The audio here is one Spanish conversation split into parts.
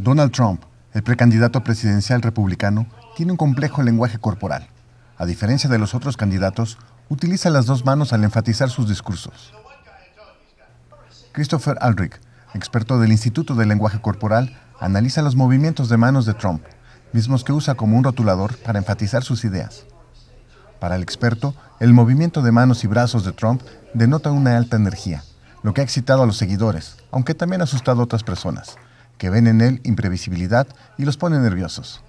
Donald Trump, el precandidato presidencial republicano, tiene un complejo lenguaje corporal. A diferencia de los otros candidatos, utiliza las dos manos al enfatizar sus discursos. Christopher Aldrich, experto del Instituto del Lenguaje Corporal, analiza los movimientos de manos de Trump, mismos que usa como un rotulador para enfatizar sus ideas. Para el experto, el movimiento de manos y brazos de Trump denota una alta energía, lo que ha excitado a los seguidores, aunque también ha asustado a otras personas, que ven en él imprevisibilidad y los pone nerviosos.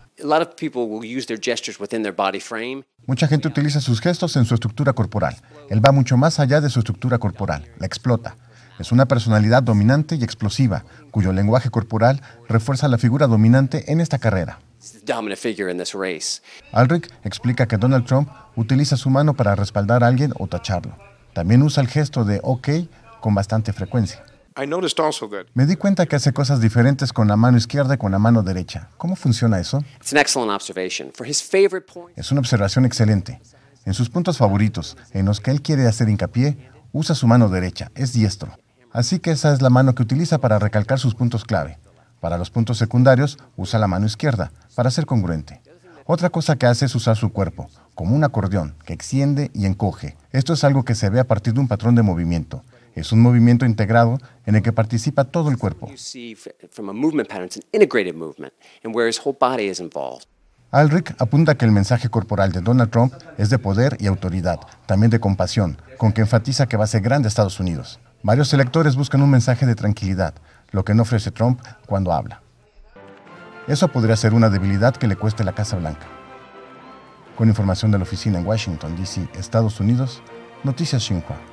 Mucha gente utiliza sus gestos en su estructura corporal. Él va mucho más allá de su estructura corporal, la explota. Es una personalidad dominante y explosiva, cuyo lenguaje corporal refuerza la figura dominante en esta carrera. Alric explica que Donald Trump utiliza su mano para respaldar a alguien o tacharlo. También usa el gesto de OK con bastante frecuencia. Me di cuenta que hace cosas diferentes con la mano izquierda y con la mano derecha. ¿Cómo funciona eso? Es una observación excelente. En sus puntos favoritos, en los que él quiere hacer hincapié, usa su mano derecha, es diestro. Así que esa es la mano que utiliza para recalcar sus puntos clave. Para los puntos secundarios, usa la mano izquierda, para ser congruente. Otra cosa que hace es usar su cuerpo, como un acordeón, que extiende y encoge. Esto es algo que se ve a partir de un patrón de movimiento. Es un movimiento integrado en el que participa todo el cuerpo. Alric apunta que el mensaje corporal de Donald Trump es de poder y autoridad, también de compasión, con que enfatiza que va a ser grande Estados Unidos. Varios electores buscan un mensaje de tranquilidad, lo que no ofrece Trump cuando habla. Eso podría ser una debilidad que le cueste la Casa Blanca. Con información de la oficina en Washington, D.C., Estados Unidos, Noticias Xinhua.